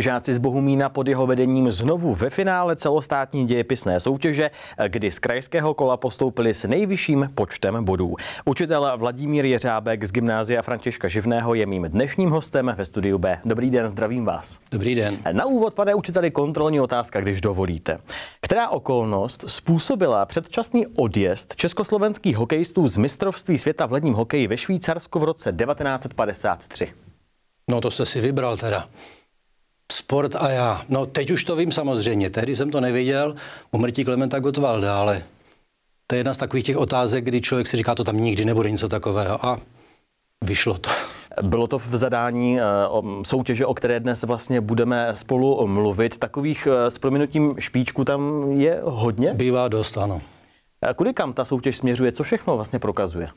Žáci z Bohumína pod jeho vedením znovu ve finále celostátní dějepisné soutěže, kdy z krajského kola postoupili s nejvyšším počtem bodů. Učitel Vladimír Jeřábek z Gymnázia Františka Živného je mým dnešním hostem ve studiu B. Dobrý den, zdravím vás. Dobrý den. Na úvod, pane učiteli, kontrolní otázka, když dovolíte. Která okolnost způsobila předčasný odjezd československých hokejistů z mistrovství světa v ledním hokeji ve Švýcarsku v roce 1953? No to jste si vybral teda. Sport a já. No teď už to vím samozřejmě, tehdy jsem to nevěděl, umrtí Klementa Gottwalda, ale to je jedna z takových těch otázek, kdy člověk si říká, to tam nikdy nebude něco takového a vyšlo to. Bylo to v zadání eh, soutěže, o které dnes vlastně budeme spolu mluvit. Takových eh, s prominutím špičku tam je hodně? Bývá dost, ano. A kudy kam ta soutěž směřuje? Co všechno vlastně prokazuje?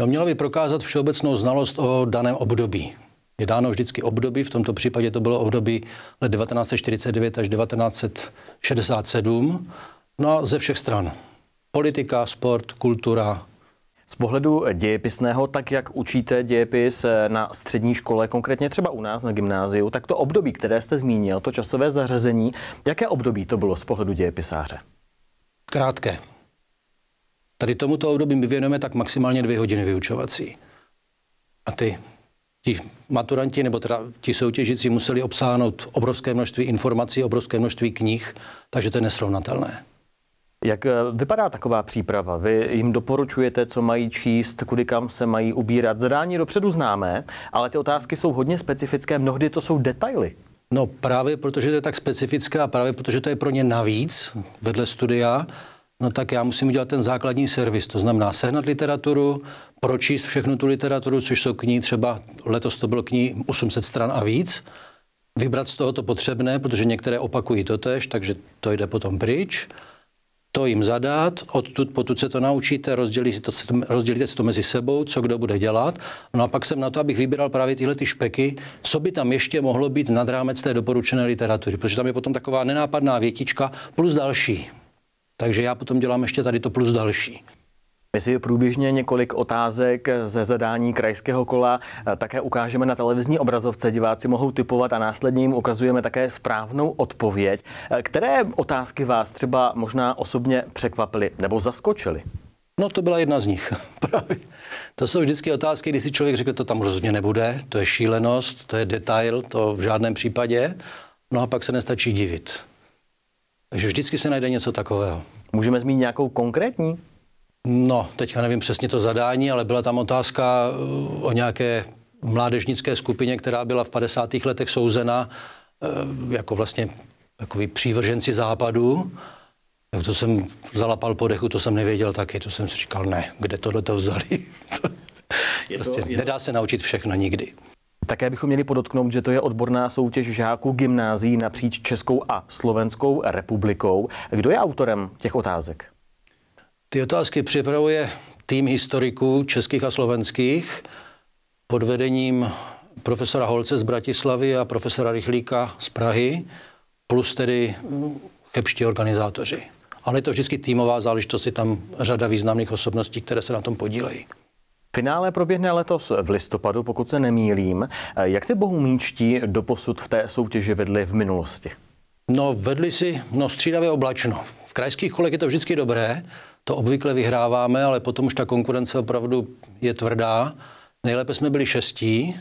No, měla by prokázat všeobecnou znalost o daném období je dáno vždycky období, v tomto případě to bylo období let 1949 až 1967, no ze všech stran. Politika, sport, kultura, z pohledu dějepisného, tak jak učíte dějepis na střední škole, konkrétně třeba u nás na gymnáziu, tak to období, které jste zmínil, to časové zařazení, jaké období to bylo z pohledu dějepisáře? Krátké. Tady tomuto období my věnujeme tak maximálně dvě hodiny vyučovací. A ty ti maturanti nebo teda ti soutěžící museli obsáhnout obrovské množství informací, obrovské množství knih, takže to je nesrovnatelné. Jak eh, vypadá taková příprava? Vy jim doporučujete, co mají číst, kudy kam se mají ubírat. Zadání dopředu známe, ale ty otázky jsou hodně specifické, mnohdy to jsou detaily. No právě protože to je tak specifické a právě protože to je pro ně navíc vedle studia, No tak já musím udělat ten základní servis, to znamená sehnat literaturu, pročíst všechnu tu literaturu, což jsou knihy třeba, letos to bylo knih 800 stran a víc, vybrat z toho to potřebné, protože některé opakují to tež, takže to jde potom pryč, to jim zadat, odtud potud se to naučíte, rozdělí si to, rozdělíte si to mezi sebou, co kdo bude dělat. No a pak jsem na to, abych vybíral právě tyhle ty špeky, co by tam ještě mohlo být nad rámec té doporučené literatury, protože tam je potom taková nenápadná větička plus další. Takže já potom dělám ještě tady to plus další. My průběžně několik otázek ze zadání krajského kola eh, také ukážeme na televizní obrazovce. Diváci mohou typovat a následně jim ukazujeme také správnou odpověď. Eh, Které otázky vás třeba možná osobně překvapily nebo zaskočily? No to byla jedna z nich. To jsou vždycky otázky, kdy si člověk řekl, to tam rozhodně nebude, to je šílenost, to je detail, to v žádném případě. No a pak se nestačí divit. Takže vždycky se najde něco takového. Můžeme zmínit nějakou konkrétní? No, teďka nevím přesně to zadání, ale byla tam otázka eh, o nějaké mládežnické skupině, která byla v 50. letech souzena eh, jako vlastně takový přívrženci západu. Tak to jsem zalapal po dechu, to jsem nevěděl taky, to jsem si říkal, ne, kde tohle to vzali. prostě to, je... nedá se naučit všechno nikdy. Také bychom měli podotknout, že to je odborná soutěž žáků gymnází napříč Českou a Slovenskou republikou. Kdo je autorem těch otázek? Ty otázky připravuje tým historiků českých a slovenských pod vedením profesora Holce z Bratislavy a profesora Rychlíka z Prahy, plus tedy mm, chebští organizátoři. Ale je to vždycky týmová záležitost, je tam řada významných osobností, které se na tom podílejí. Finále proběhne letos v listopadu, pokud se nemýlím. Jak si do doposud v té soutěži vedli v minulosti? No, vedli si no, střídavě oblačno. V krajských kolech je to vždycky dobré, to obvykle vyhráváme, ale potom už ta konkurence opravdu je tvrdá. Nejlépe jsme byli šestí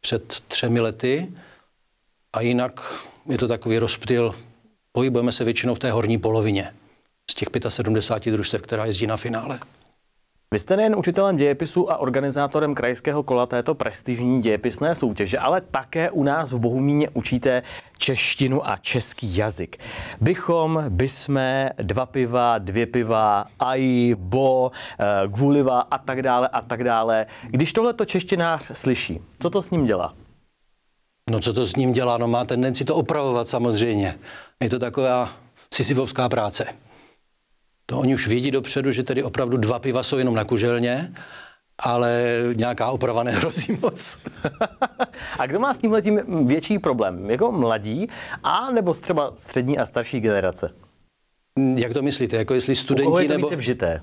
před třemi lety a jinak je to takový rozptyl. Pohybujeme se většinou v té horní polovině z těch 75 družstev, která jezdí na finále. Vy jste nejen učitelem dějepisu a organizátorem krajského kola této prestižní dějepisné soutěže, ale také u nás v Bohumíně učíte češtinu a český jazyk. Bychom, bysme, dva piva, dvě piva, aj, bo, eh, guliva a tak dále a tak dále. Když to češtinář slyší, co to s ním dělá? No co to s ním dělá? No má tendenci to opravovat samozřejmě. Je to taková sisyvovská práce. To oni už vědí dopředu, že tedy opravdu dva piva jsou jenom na kuželně, ale nějaká oprava nehrozí moc. a kdo má s tímhle tím větší problém? Jako mladí a nebo třeba střední a starší generace? Mm, jak to myslíte? Jako jestli studenti nebo... je to nebo... více vžité?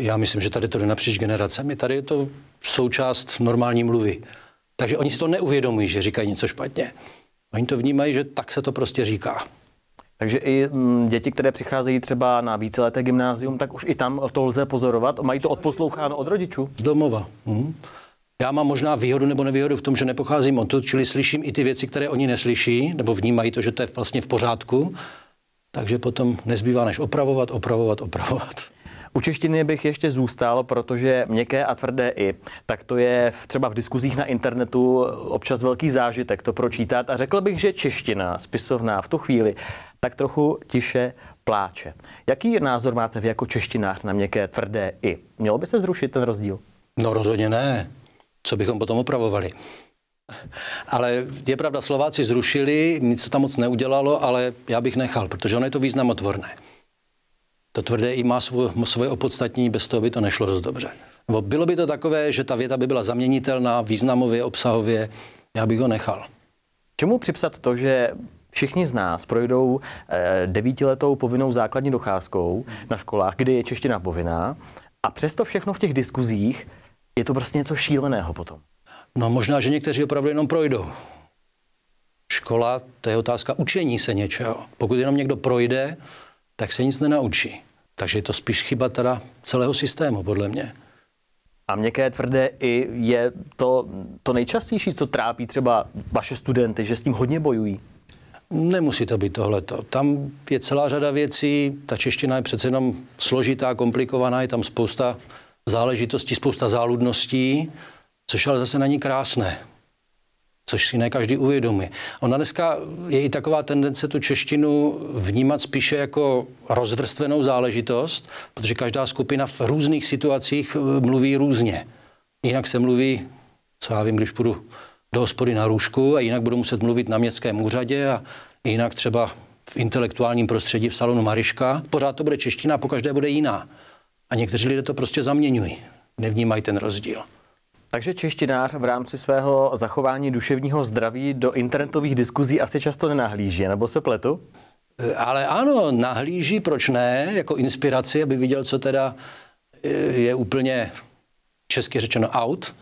Já myslím, že tady to jde napříč generacemi. Tady je to součást normální mluvy. Takže oni si to neuvědomují, že říkají něco špatně. Oni to vnímají, že tak se to prostě říká. Takže i mm, děti, které přicházejí třeba na víceleté gymnázium, tak už i tam to lze pozorovat. Mají to odposloucháno od rodičů? Z domova. Mhm. Já mám možná výhodu nebo nevýhodu v tom, že nepocházím odtud, čili slyším i ty věci, které oni neslyší, nebo vnímají to, že to je vlastně v pořádku. Takže potom nezbývá než opravovat, opravovat, opravovat. U češtiny bych ještě zůstal, protože měkké a tvrdé i, tak to je třeba v diskuzích na internetu občas velký zážitek to pročítat a řekl bych, že čeština spisovná v tu chvíli tak trochu tiše pláče. Jaký názor máte vy jako češtinář na měkké tvrdé i? Mělo by se zrušit ten rozdíl? No rozhodně ne. Co bychom potom opravovali? Ale je pravda, Slováci zrušili, nic to tam moc neudělalo, ale já bych nechal, protože ono je to významotvorné. To tvrdé i má svoje, svoje opodstatnění, bez toho by to nešlo dost dobře. Nebo bylo by to takové, že ta věta by byla zaměnitelná významově, obsahově, já bych ho nechal. Čemu připsat to, že všichni z nás projdou eh, devítiletou povinnou základní docházkou na školách, kdy je čeština povinná, a přesto všechno v těch diskuzích je to prostě něco šíleného potom. No možná, že někteří opravdu jenom projdou. Škola, to je otázka učení se něčeho. Pokud jenom někdo projde, tak se nic nenaučí. Takže je to spíš chyba teda celého systému, podle mě. A měkké tvrdé i je to, to nejčastější, co trápí třeba vaše studenty, že s tím hodně bojují? Nemusí to být tohleto. Tam je celá řada věcí, ta čeština je přece jenom složitá, komplikovaná, je tam spousta záležitostí, spousta záludností, což ale zase není krásné což si ne každý uvědomí. Ona dneska je i taková tendence tu češtinu vnímat spíše jako rozvrstvenou záležitost, protože každá skupina v různých situacích eh, mluví různě. Jinak se mluví, co já vím, když půjdu do hospody na růžku a jinak budu muset mluvit na městském úřadě a jinak třeba v intelektuálním prostředí v salonu Mariška. Pořád to bude čeština a pokaždé bude jiná. A někteří lidé to prostě zaměňují. Nevnímají ten rozdíl. Takže češtinář v rámci svého zachování duševního zdraví do internetových diskuzí asi často nenahlíží, nebo se pletu? E, ale ano, nahlíží, proč ne, jako inspiraci, aby viděl, co teda e, je úplně česky řečeno out,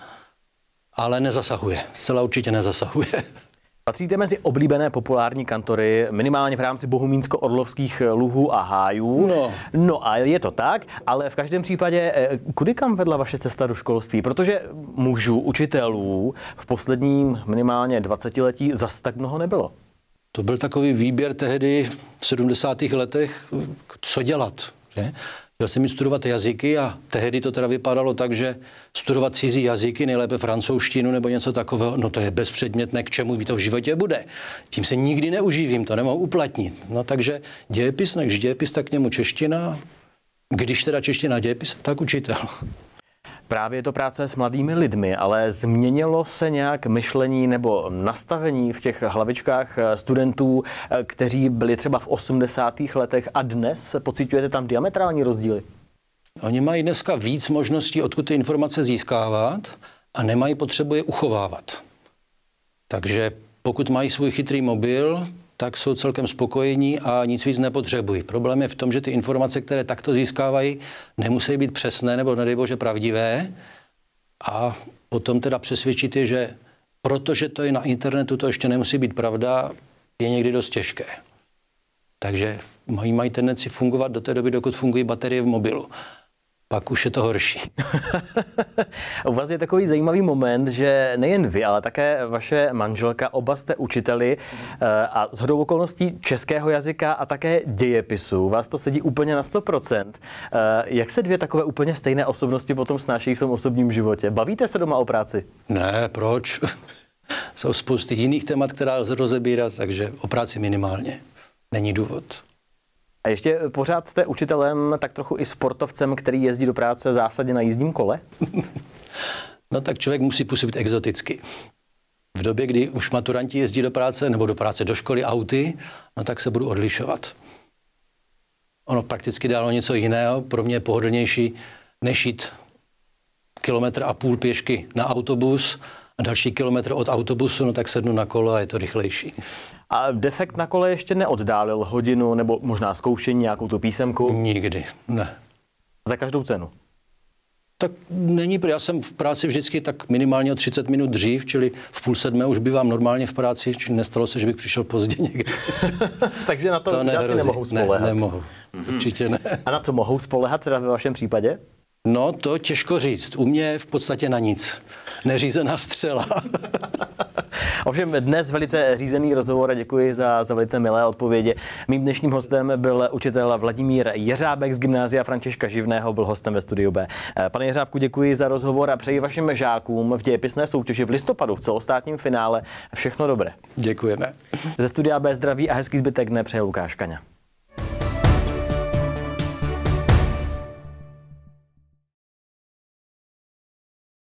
ale nezasahuje, zcela určitě nezasahuje. Patříte mezi oblíbené populární kantory, minimálně v rámci bohumínsko-orlovských eh, luhů a hájů. No. no a je to tak, ale v každém případě, eh, kudy kam vedla vaše cesta do školství? Protože mužů, učitelů v posledním minimálně 20 letí zas tak mnoho nebylo. To byl takový výběr tehdy v 70. letech, co dělat. Že? Chtěl jsem jít studovat jazyky a tehdy to teda vypadalo tak, že studovat cizí jazyky, nejlépe francouzštinu nebo něco takového, no to je bezpředmětné, k čemu by to v životě bude. Tím se nikdy neuživím, to nemohu uplatnit. No takže dějepis, než dějepis, tak k němu čeština, když teda čeština dějepis, tak učitel. Právě je to práce s mladými lidmi, ale změnilo se nějak myšlení nebo nastavení v těch hlavičkách eh, studentů, eh, kteří byli třeba v 80. letech a dnes pocitujete tam diametrální rozdíly? Oni mají dneska víc možností, odkud ty informace získávat a nemají potřebu je uchovávat. Takže pokud mají svůj chytrý mobil, tak jsou celkem spokojení a nic víc nepotřebují. Problém je v tom, že ty informace, které takto získávají, nemusí být přesné nebo nedej bože pravdivé a potom teda přesvědčit je, že protože to je na internetu, to ještě nemusí být pravda, je někdy dost těžké. Takže mají, mají tendenci fungovat do té doby, dokud fungují baterie v mobilu pak už je to horší. U vás je takový zajímavý moment, že nejen vy, ale také vaše manželka, oba jste učiteli eh, a z hodou okolností českého jazyka a také dějepisu. Vás to sedí úplně na 100%. Eh, jak se dvě takové úplně stejné osobnosti potom snáší v tom osobním životě? Bavíte se doma o práci? Ne, proč? Jsou spousty jiných témat, která lze rozebírat, takže o práci minimálně. Není důvod. A ještě eh, pořád jste učitelem, tak trochu i sportovcem, který jezdí do práce zásadně na jízdním kole? no tak člověk musí působit exoticky. V době, kdy už maturanti jezdí do práce nebo do práce do školy auty, no tak se budu odlišovat. Ono prakticky dalo něco jiného, pro mě je pohodlnější než jít kilometr a půl pěšky na autobus, a další kilometr od autobusu, no tak sednu na kolo a je to rychlejší. A defekt na kole ještě neoddálil hodinu nebo možná zkoušení, nějakou tu písemku? Nikdy, ne. Za každou cenu? Tak není, já jsem v práci vždycky tak minimálně o 30 minut dřív, čili v půl sedmé už bývám normálně v práci, čili nestalo se, že bych přišel pozdě někdy. Takže na to, to nemohou spolehat. Ne, mm-hmm. určitě ne. A na co mohou spolehat teda ve vašem případě? No, to těžko říct. U mě v podstatě na nic. Neřízená střela. Ovšem dnes velice řízený rozhovor a děkuji za, za velice milé odpovědi. Mým dnešním hostem byl učitel Vladimír Jeřábek z Gymnázia Františka Živného, byl hostem ve studiu B. Pane Jeřábku, děkuji za rozhovor a přeji vašim žákům v dějepisné soutěži v listopadu v celostátním finále všechno dobré. Děkujeme. Ze studia B zdraví a hezký zbytek dne přeje Lukáš Kaňa.